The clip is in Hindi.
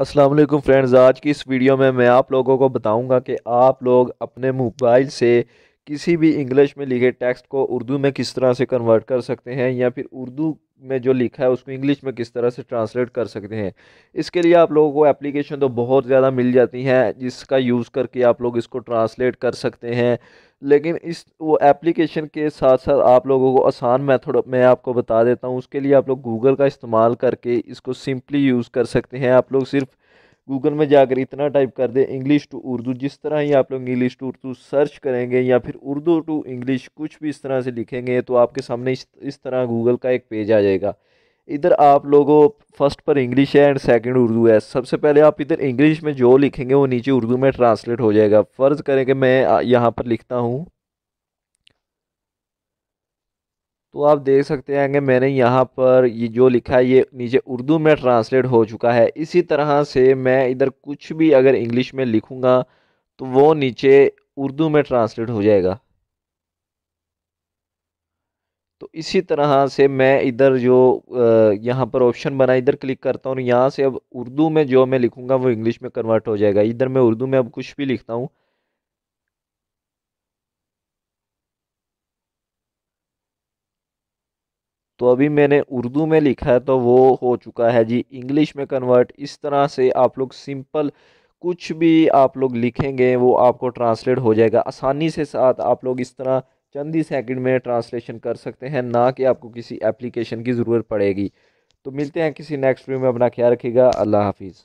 अस्सलाम वालेकुम फ्रेंड्स आज की इस वीडियो में मैं आप लोगों को बताऊंगा कि आप लोग अपने मोबाइल से किसी भी इंग्लिश में लिखे टेक्स्ट को उर्दू में किस तरह से कन्वर्ट कर सकते हैं या फिर उर्दू में जो लिखा है उसको इंग्लिश में किस तरह से ट्रांसलेट कर सकते हैं इसके लिए आप लोगों को एप्लीकेशन तो बहुत ज़्यादा मिल जाती हैं जिसका यूज़ करके आप लोग इसको ट्रांसलेट कर सकते हैं लेकिन इस वो एप्लीकेशन के साथ साथ आप लोगों को आसान मेथड मैं आपको बता देता हूँ उसके लिए आप लोग गूगल का इस्तेमाल करके इसको सिंपली यूज़ कर सकते हैं आप लोग सिर्फ गूगल में जाकर इतना टाइप कर दें इंग्लिश टू उर्दू जिस तरह ही आप लोग इंग्लिश टू उर्दू सर्च करेंगे या फिर उर्दू टू इंग्लिश कुछ भी इस तरह से लिखेंगे तो आपके सामने इस इस तरह गूगल का एक पेज आ जाएगा इधर आप लोगों फर्स्ट पर इंग्लिश है एंड सेकंड उर्दू है सबसे पहले आप इधर इंग्लिश में जो लिखेंगे वो नीचे उर्दू में ट्रांसलेट हो जाएगा फ़र्ज़ करें कि मैं यहाँ पर लिखता हूँ तो आप देख सकते हैं कि मैंने यहाँ पर ये जो लिखा है ये नीचे उर्दू में ट्रांसलेट हो चुका है इसी तरह से मैं इधर कुछ भी अगर इंग्लिश में लिखूँगा तो वो नीचे उर्दू में ट्रांसलेट हो जाएगा तो इसी तरह से मैं इधर जो यहाँ पर ऑप्शन बना इधर क्लिक करता हूँ और यहाँ से अब उर्दू में जो मैं लिखूँगा वो इंग्लिश में कन्वर्ट हो जाएगा इधर मैं उर्दू में अब कुछ भी लिखता हूँ तो अभी मैंने उर्दू में लिखा है तो वो हो चुका है जी इंग्लिश में कन्वर्ट इस तरह से आप लोग सिंपल कुछ भी आप लोग लिखेंगे वो आपको ट्रांसलेट हो जाएगा आसानी से साथ आप लोग इस तरह चंद ही सेकंड में ट्रांसलेशन कर सकते हैं ना कि आपको किसी एप्लीकेशन की ज़रूरत पड़ेगी तो मिलते हैं किसी नेक्स्ट वीडियो में अपना ख्याल रखिएगा अल्लाह हाफिज़